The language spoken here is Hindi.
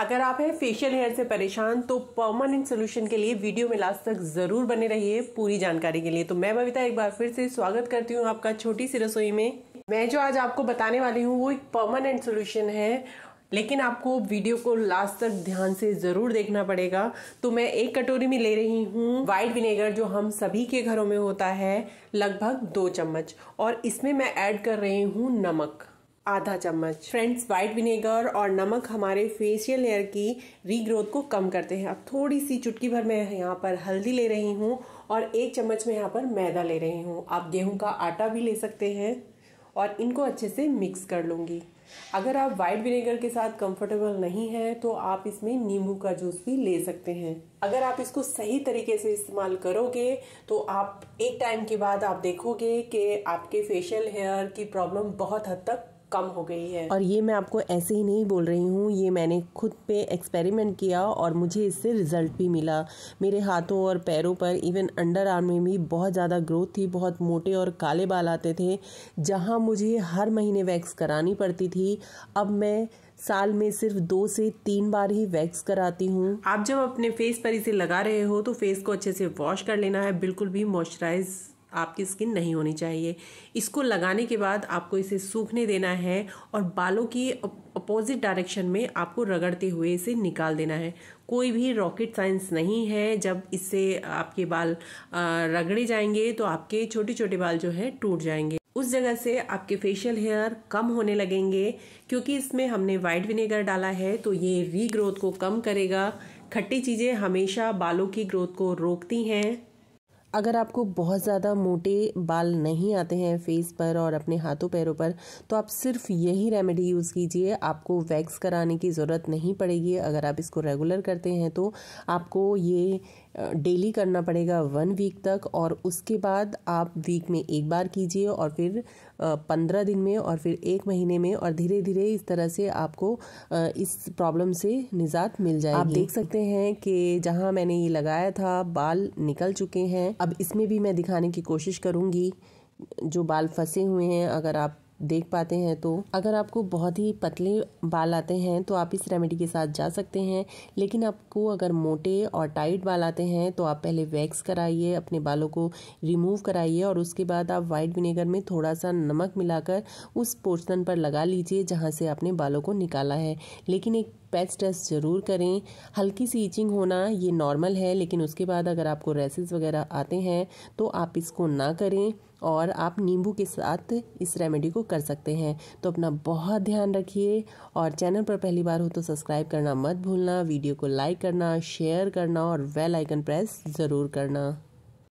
अगर आप हैं फेशियल हेयर से परेशान तो परमानेंट सोल्यूशन के लिए वीडियो में लास्ट तक ज़रूर बने रहिए पूरी जानकारी के लिए तो मैं बबीता एक बार फिर से स्वागत करती हूँ आपका छोटी सी रसोई में मैं जो आज आपको बताने वाली हूँ वो एक परमानेंट सोल्यूशन है लेकिन आपको वीडियो को लास्ट तक ध्यान से ज़रूर देखना पड़ेगा तो मैं एक कटोरी में ले रही हूँ वाइट विनेगर जो हम सभी के घरों में होता है लगभग दो चम्मच और इसमें मैं ऐड कर रही हूँ नमक आधा चम्मच फ्रेंड्स वाइट विनेगर और नमक हमारे फेशियल हेयर की रीग्रोथ को कम करते हैं अब थोड़ी सी चुटकी भर में यहाँ पर हल्दी ले रही हूँ और एक चम्मच में यहाँ पर मैदा ले रही हूँ आप गेहूँ का आटा भी ले सकते हैं और इनको अच्छे से मिक्स कर लूँगी अगर आप वाइट विनेगर के साथ कंफर्टेबल नहीं है तो आप इसमें नींबू का जूस भी ले सकते हैं अगर आप इसको सही तरीके से इस्तेमाल करोगे तो आप एक टाइम के बाद आप देखोगे कि आपके फेशियल हेयर की प्रॉब्लम बहुत हद तक कम हो गई है और ये मैं आपको ऐसे ही नहीं बोल रही हूँ ये मैंने खुद पे एक्सपेरिमेंट किया और मुझे इससे रिजल्ट भी मिला मेरे हाथों और पैरों पर इवन अंडर आर्म में भी बहुत ज़्यादा ग्रोथ थी बहुत मोटे और काले बाल आते थे जहाँ मुझे हर महीने वैक्स करानी पड़ती थी अब मैं साल में सिर्फ दो से तीन बार ही वैक्स कराती हूँ आप जब अपने फेस पर इसे लगा रहे हो तो फेस को अच्छे से वॉश कर लेना है बिल्कुल भी मॉइस्चराइज आपकी स्किन नहीं होनी चाहिए इसको लगाने के बाद आपको इसे सूखने देना है और बालों की अपोजिट डायरेक्शन में आपको रगड़ते हुए इसे निकाल देना है कोई भी रॉकेट साइंस नहीं है जब इससे आपके बाल रगड़े जाएंगे तो आपके छोटे छोटे बाल जो है टूट जाएंगे उस जगह से आपके फेशियल हेयर कम होने लगेंगे क्योंकि इसमें हमने वाइट विनेगर डाला है तो ये रीग्रोथ को कम करेगा खट्टी चीज़ें हमेशा बालों की ग्रोथ को रोकती हैं अगर आपको बहुत ज़्यादा मोटे बाल नहीं आते हैं फेस पर और अपने हाथों पैरों पर तो आप सिर्फ यही रेमेडी यूज़ कीजिए आपको वैक्स कराने की ज़रूरत नहीं पड़ेगी अगर आप इसको रेगुलर करते हैं तो आपको ये डेली करना पड़ेगा वन वीक तक और उसके बाद आप वीक में एक बार कीजिए और फिर पंद्रह दिन में और फिर एक महीने में और धीरे धीरे इस तरह से आपको इस प्रॉब्लम से निजात मिल जाएगी आप देख सकते हैं कि जहाँ मैंने ये लगाया था बाल निकल चुके हैं अब इसमें भी मैं दिखाने की कोशिश करूँगी जो बाल फंसे हुए हैं अगर आप देख पाते हैं तो अगर आपको बहुत ही पतले बाल आते हैं तो आप इस रेमेडी के साथ जा सकते हैं लेकिन आपको अगर मोटे और टाइट बाल आते हैं तो आप पहले वैक्स कराइए अपने बालों को रिमूव कराइए और उसके बाद आप वाइट विनेगर में थोड़ा सा नमक मिलाकर उस पोर्शन पर लगा लीजिए जहाँ से आपने बालों को निकाला है लेकिन एक पैच टेस्ट ज़रूर करें हल्की सी इचिंग होना ये नॉर्मल है लेकिन उसके बाद अगर आपको रेसेस वगैरह आते हैं तो आप इसको ना करें और आप नींबू के साथ इस रेमेडी को कर सकते हैं तो अपना बहुत ध्यान रखिए और चैनल पर पहली बार हो तो सब्सक्राइब करना मत भूलना वीडियो को लाइक करना शेयर करना और वेल आइकन प्रेस ज़रूर करना